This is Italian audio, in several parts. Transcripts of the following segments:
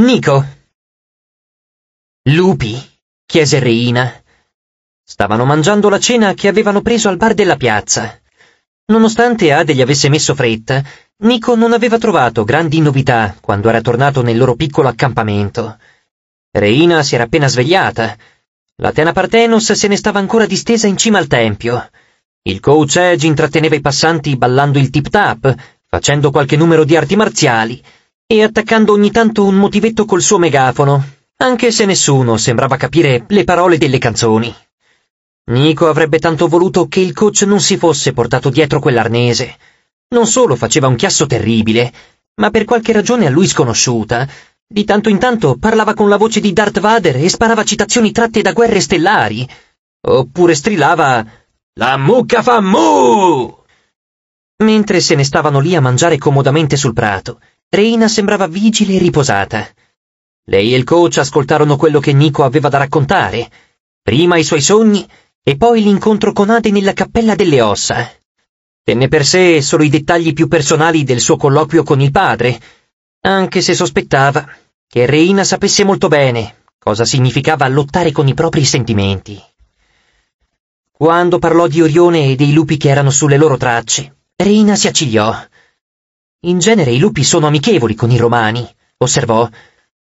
Nico! Lupi? chiese Reina. Stavano mangiando la cena che avevano preso al bar della piazza. Nonostante Ade gli avesse messo fretta, Nico non aveva trovato grandi novità quando era tornato nel loro piccolo accampamento. Reina si era appena svegliata. La Tena Partenos se ne stava ancora distesa in cima al tempio. Il coach Edge intratteneva i passanti ballando il tip-tap, facendo qualche numero di arti marziali, e attaccando ogni tanto un motivetto col suo megafono, anche se nessuno sembrava capire le parole delle canzoni. Nico avrebbe tanto voluto che il coach non si fosse portato dietro quell'arnese. Non solo faceva un chiasso terribile, ma per qualche ragione a lui sconosciuta, di tanto in tanto parlava con la voce di Darth Vader e sparava citazioni tratte da guerre stellari, oppure strillava «La mucca fa muu!» mentre se ne stavano lì a mangiare comodamente sul prato Reina sembrava vigile e riposata. Lei e il coach ascoltarono quello che Nico aveva da raccontare, prima i suoi sogni e poi l'incontro con Ade nella cappella delle ossa. Tenne per sé solo i dettagli più personali del suo colloquio con il padre, anche se sospettava che Reina sapesse molto bene cosa significava lottare con i propri sentimenti. Quando parlò di Orione e dei lupi che erano sulle loro tracce, Reina si accigliò. In genere i lupi sono amichevoli con i romani, osservò.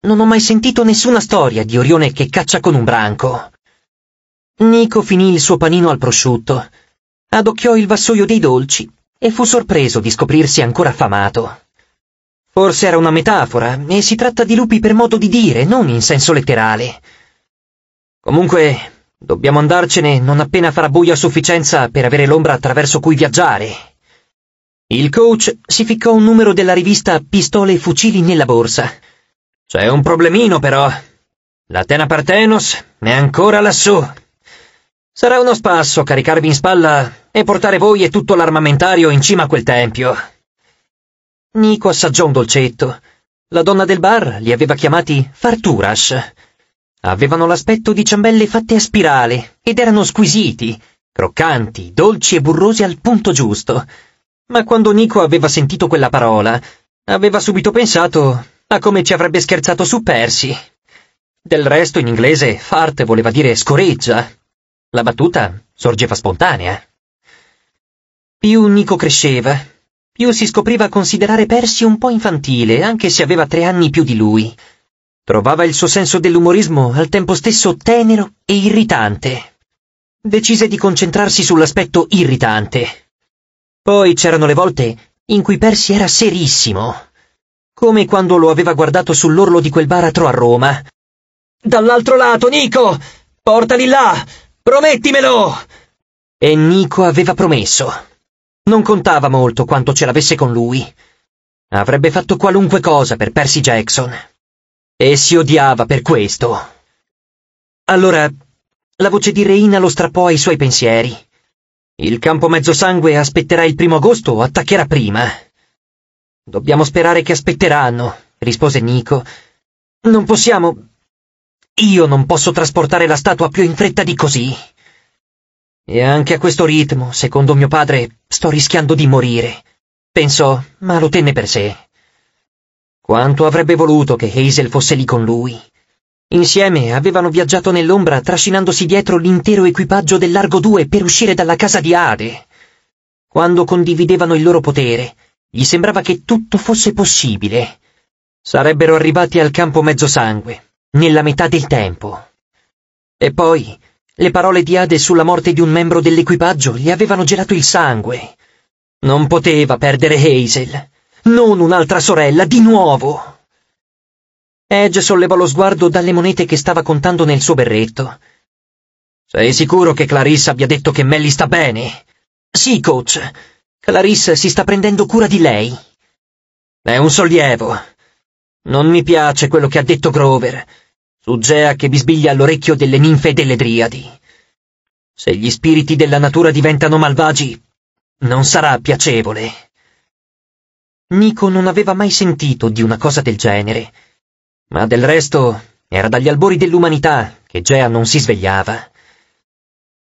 Non ho mai sentito nessuna storia di Orione che caccia con un branco. Nico finì il suo panino al prosciutto, adocchiò il vassoio dei dolci e fu sorpreso di scoprirsi ancora affamato. Forse era una metafora e si tratta di lupi per modo di dire, non in senso letterale. Comunque, dobbiamo andarcene non appena farà buio a sufficienza per avere l'ombra attraverso cui viaggiare, il coach si ficcò un numero della rivista Pistole e Fucili nella borsa. C'è un problemino, però. La Tena Partenos è ancora lassù. Sarà uno spasso caricarvi in spalla e portare voi e tutto l'armamentario in cima a quel tempio. Nico assaggiò un dolcetto. La donna del bar li aveva chiamati farturas. Avevano l'aspetto di ciambelle fatte a spirale ed erano squisiti, croccanti, dolci e burrosi al punto giusto. Ma quando Nico aveva sentito quella parola, aveva subito pensato a come ci avrebbe scherzato su Percy. Del resto, in inglese, fart voleva dire scoreggia. La battuta sorgeva spontanea. Più Nico cresceva, più si scopriva a considerare Percy un po' infantile, anche se aveva tre anni più di lui. Trovava il suo senso dell'umorismo al tempo stesso tenero e irritante. Decise di concentrarsi sull'aspetto irritante, poi c'erano le volte in cui Percy era serissimo, come quando lo aveva guardato sull'orlo di quel baratro a Roma. Dall'altro lato, Nico! Portali là! Promettimelo! E Nico aveva promesso. Non contava molto quanto ce l'avesse con lui. Avrebbe fatto qualunque cosa per Percy Jackson. E si odiava per questo. Allora, la voce di Reina lo strappò ai suoi pensieri. Il campo mezzosangue aspetterà il primo agosto o attaccherà prima? Dobbiamo sperare che aspetteranno, rispose Nico. Non possiamo... Io non posso trasportare la statua più in fretta di così. E anche a questo ritmo, secondo mio padre, sto rischiando di morire. Pensò, ma lo tenne per sé. Quanto avrebbe voluto che Hazel fosse lì con lui. Insieme avevano viaggiato nell'ombra trascinandosi dietro l'intero equipaggio del Largo 2 per uscire dalla casa di Ade. Quando condividevano il loro potere, gli sembrava che tutto fosse possibile. Sarebbero arrivati al campo mezzosangue, nella metà del tempo. E poi, le parole di Ade sulla morte di un membro dell'equipaggio gli avevano gelato il sangue. Non poteva perdere Hazel. Non un'altra sorella, di nuovo! Edge sollevò lo sguardo dalle monete che stava contando nel suo berretto. Sei sicuro che Clarissa abbia detto che Melly sta bene? Sì, coach. Clarissa si sta prendendo cura di lei. È un sollievo. Non mi piace quello che ha detto Grover. Su Gea che bisbiglia all'orecchio delle ninfe e delle driadi. Se gli spiriti della natura diventano malvagi, non sarà piacevole. Nico non aveva mai sentito di una cosa del genere. Ma del resto era dagli albori dell'umanità che Gea non si svegliava.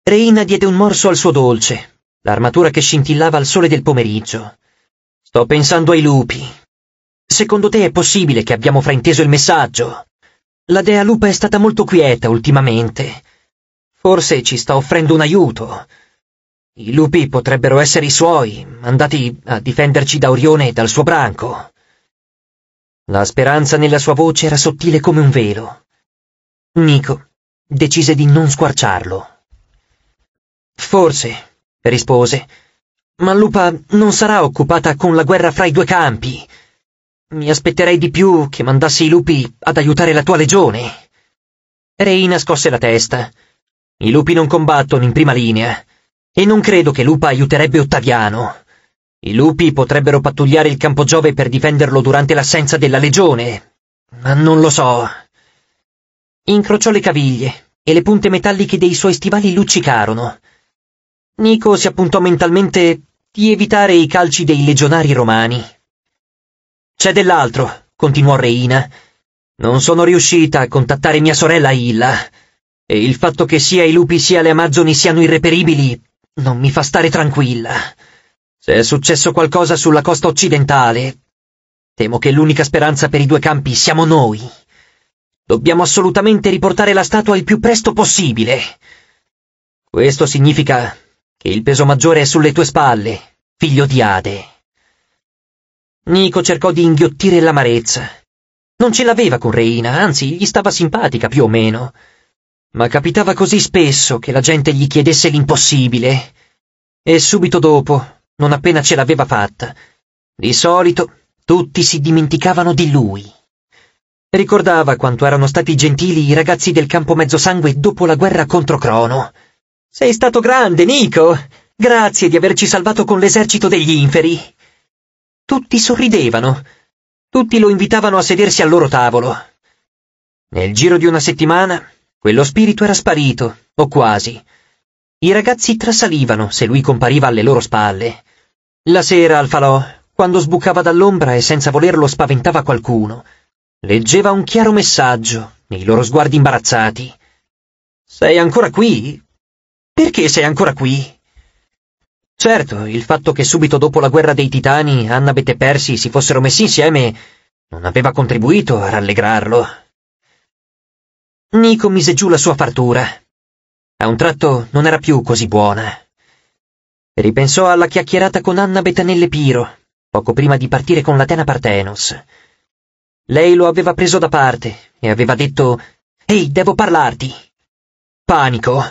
Reina diede un morso al suo dolce, l'armatura che scintillava al sole del pomeriggio. Sto pensando ai lupi. Secondo te è possibile che abbiamo frainteso il messaggio? La dea lupa è stata molto quieta ultimamente. Forse ci sta offrendo un aiuto. I lupi potrebbero essere i suoi, andati a difenderci da Orione e dal suo branco. La speranza nella sua voce era sottile come un velo. Nico decise di non squarciarlo. Forse, rispose, ma Lupa non sarà occupata con la guerra fra i due campi. Mi aspetterei di più che mandassi i lupi ad aiutare la tua legione. Reina scosse la testa. I lupi non combattono in prima linea, e non credo che Lupa aiuterebbe Ottaviano. I lupi potrebbero pattugliare il campo Giove per difenderlo durante l'assenza della legione, ma non lo so. Incrociò le caviglie e le punte metalliche dei suoi stivali luccicarono. Nico si appuntò mentalmente di evitare i calci dei legionari romani. C'è dell'altro, continuò Reina. Non sono riuscita a contattare mia sorella Illa, e il fatto che sia i lupi sia le amazzoni siano irreperibili non mi fa stare tranquilla. Se è successo qualcosa sulla costa occidentale, temo che l'unica speranza per i due campi siamo noi. Dobbiamo assolutamente riportare la statua il più presto possibile. Questo significa che il peso maggiore è sulle tue spalle, figlio di Ade. Nico cercò di inghiottire l'amarezza. Non ce l'aveva con Reina, anzi gli stava simpatica più o meno. Ma capitava così spesso che la gente gli chiedesse l'impossibile. E subito dopo non appena ce l'aveva fatta. Di solito tutti si dimenticavano di lui. Ricordava quanto erano stati gentili i ragazzi del campo mezzosangue dopo la guerra contro Crono. Sei stato grande, Nico! Grazie di averci salvato con l'esercito degli inferi. Tutti sorridevano. Tutti lo invitavano a sedersi al loro tavolo. Nel giro di una settimana, quello spirito era sparito, o quasi. I ragazzi trasalivano se lui compariva alle loro spalle. La sera al falò, quando sbucava dall'ombra e senza volerlo spaventava qualcuno, leggeva un chiaro messaggio nei loro sguardi imbarazzati. Sei ancora qui? Perché sei ancora qui? Certo, il fatto che subito dopo la guerra dei titani Annabeth e Percy si fossero messi insieme non aveva contribuito a rallegrarlo. Nico mise giù la sua fartura a un tratto non era più così buona. Ripensò alla chiacchierata con Anna Betanelle Piro, poco prima di partire con l'Atena Partenos. Lei lo aveva preso da parte e aveva detto «Ehi, devo parlarti!» Panico.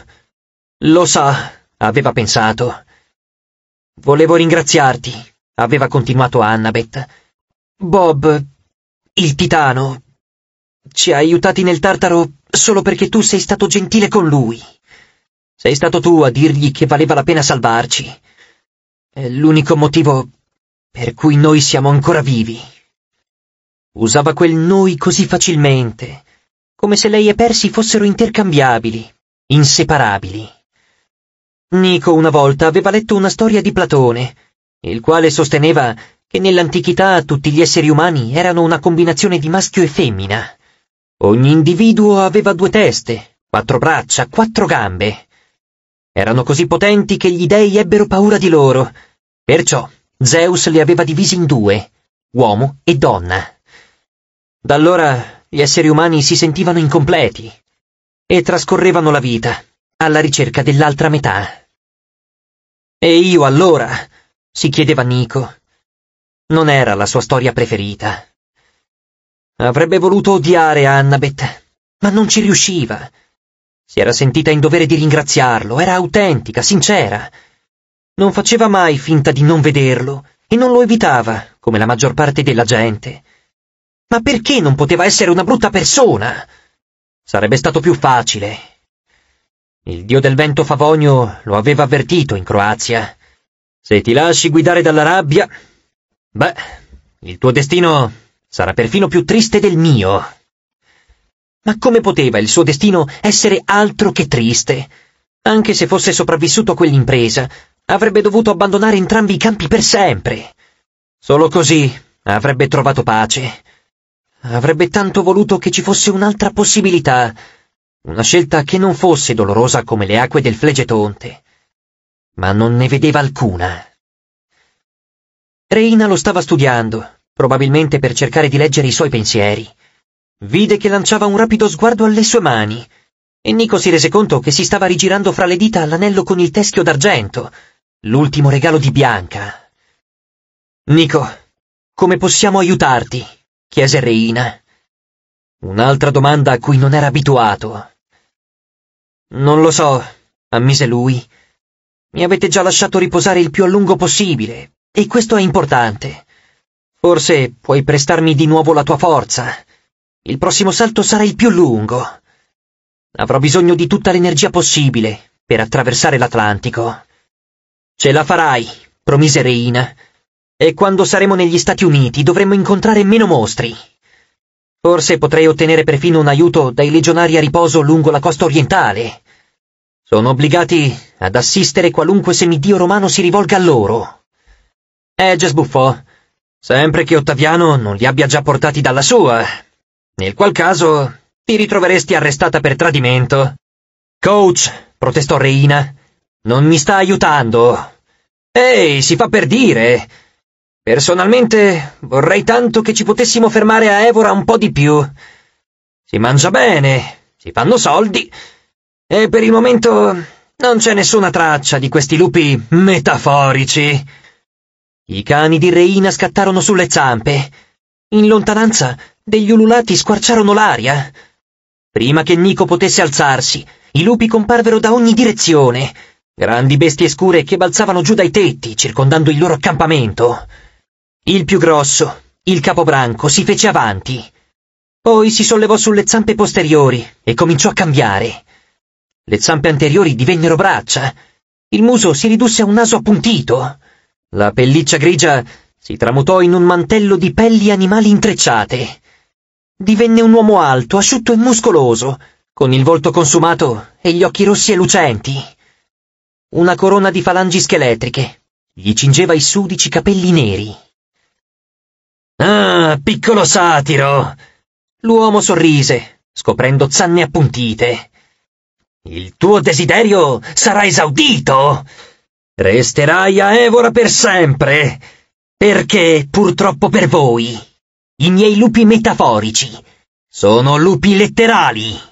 Lo sa, aveva pensato. Volevo ringraziarti, aveva continuato Annabeth. Bob, il titano, ci ha aiutati nel tartaro solo perché tu sei stato gentile con lui. Sei stato tu a dirgli che valeva la pena salvarci. È l'unico motivo per cui noi siamo ancora vivi. Usava quel noi così facilmente, come se lei e Persi fossero intercambiabili, inseparabili. Nico una volta aveva letto una storia di Platone, il quale sosteneva che nell'antichità tutti gli esseri umani erano una combinazione di maschio e femmina. Ogni individuo aveva due teste, quattro braccia, quattro gambe erano così potenti che gli dei ebbero paura di loro. Perciò Zeus li aveva divisi in due, uomo e donna. Da allora gli esseri umani si sentivano incompleti e trascorrevano la vita alla ricerca dell'altra metà. E io allora? si chiedeva Nico. Non era la sua storia preferita. Avrebbe voluto odiare Annabeth, ma non ci riusciva. Si era sentita in dovere di ringraziarlo, era autentica, sincera. Non faceva mai finta di non vederlo e non lo evitava, come la maggior parte della gente. Ma perché non poteva essere una brutta persona? Sarebbe stato più facile. Il dio del vento Favonio lo aveva avvertito in Croazia. Se ti lasci guidare dalla rabbia, beh, il tuo destino sarà perfino più triste del mio. Ma come poteva il suo destino essere altro che triste? Anche se fosse sopravvissuto a quell'impresa, avrebbe dovuto abbandonare entrambi i campi per sempre. Solo così avrebbe trovato pace. Avrebbe tanto voluto che ci fosse un'altra possibilità, una scelta che non fosse dolorosa come le acque del Flegetonte. Ma non ne vedeva alcuna. Reina lo stava studiando, probabilmente per cercare di leggere i suoi pensieri. Vide che lanciava un rapido sguardo alle sue mani e Nico si rese conto che si stava rigirando fra le dita l'anello con il teschio d'argento, l'ultimo regalo di Bianca. Nico, come possiamo aiutarti? chiese Reina. Un'altra domanda a cui non era abituato. Non lo so, ammise lui. Mi avete già lasciato riposare il più a lungo possibile, e questo è importante. Forse puoi prestarmi di nuovo la tua forza. Il prossimo salto sarà il più lungo. Avrò bisogno di tutta l'energia possibile per attraversare l'Atlantico. Ce la farai, promise Reina. E quando saremo negli Stati Uniti dovremo incontrare meno mostri. Forse potrei ottenere perfino un aiuto dai legionari a riposo lungo la costa orientale. Sono obbligati ad assistere qualunque semidio romano si rivolga a loro. Edge eh, sbuffò, sempre che Ottaviano non li abbia già portati dalla sua. Nel qual caso ti ritroveresti arrestata per tradimento. Coach, protestò Reina, non mi sta aiutando. Ehi, si fa per dire. Personalmente vorrei tanto che ci potessimo fermare a Evora un po' di più. Si mangia bene, si fanno soldi, e per il momento non c'è nessuna traccia di questi lupi metaforici. I cani di Reina scattarono sulle zampe. In lontananza degli ululati squarciarono l'aria. Prima che Nico potesse alzarsi, i lupi comparvero da ogni direzione, grandi bestie scure che balzavano giù dai tetti, circondando il loro accampamento. Il più grosso, il capobranco, si fece avanti. Poi si sollevò sulle zampe posteriori e cominciò a cambiare. Le zampe anteriori divennero braccia, il muso si ridusse a un naso appuntito, la pelliccia grigia si tramutò in un mantello di pelli animali intrecciate divenne un uomo alto, asciutto e muscoloso, con il volto consumato e gli occhi rossi e lucenti. Una corona di falangi scheletriche gli cingeva i sudici capelli neri. Ah, piccolo satiro! L'uomo sorrise, scoprendo zanne appuntite. Il tuo desiderio sarà esaudito! Resterai a Evora per sempre, perché, purtroppo per voi, i miei lupi metaforici sono lupi letterali.